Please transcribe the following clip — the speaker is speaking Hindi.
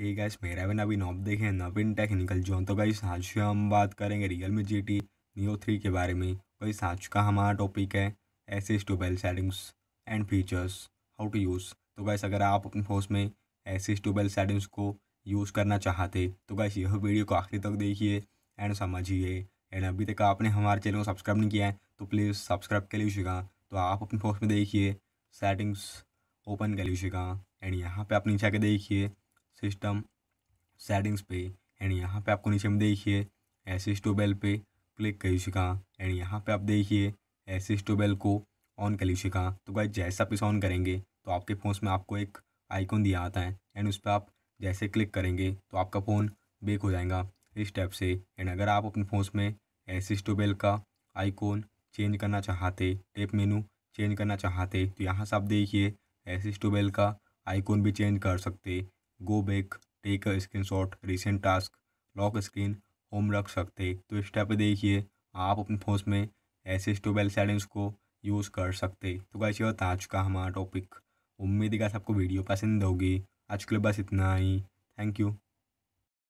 ये गैस मेरा है नवीन आप देखें नवीन टेक्निकल जोन तो गाइस आज हम बात करेंगे Realme G T Neo three के बारे में गई आज का हमारा टॉपिक है assistive ball settings and features how to use तो गैस अगर आप अपने फोन में एस टूबेल सेटिंग्स को यूज़ करना चाहते तो गैस यह वीडियो को आखिरी तक देखिए एंड समझिए एंड अभी तक आपने हमारे चैनल को सब्सक्राइब नहीं किया है तो प्लीज़ सब्सक्राइब कर लीजिएगा तो आप अपने फोन में देखिए सेटिंग्स ओपन कर लीजिएगा एंड यहाँ पर आप नीचे आके देखिए सिस्टम सेटिंग्स पे एंड यहाँ पे आपको नीचे में देखिए एसिस टोबेल पे क्लिक कर सका एंड यहाँ पे आप देखिए एसिस टूबेल को ऑन कर लीजिएगा तो भाई जैसा आप इसे ऑन करेंगे तो आपके फ़ोन में आपको एक आइकॉन दिया आता है एंड उस पर आप जैसे क्लिक करेंगे तो आपका फ़ोन बेक हो जाएगा इस टाइप से एंड अगर आप अपने फ़ोन में एसिस टूबेल का आइकॉन चेंज करना चाहते टेप मेनू चेंज करना चाहते तो यहाँ से आप देखिए एसिस टूबेल का आइकॉन भी चेंज कर सकते go back take a screenshot recent task lock screen home रख सकते तो इस टाइप देखिए आप अपने फोन में ऐसे स्टोबेल सेटिंग्स को यूज़ कर सकते तो कैसे होता आज का हमारा टॉपिक उम्मीद है कि आपको वीडियो पसंद होगी आज के लिए बस इतना ही थैंक यू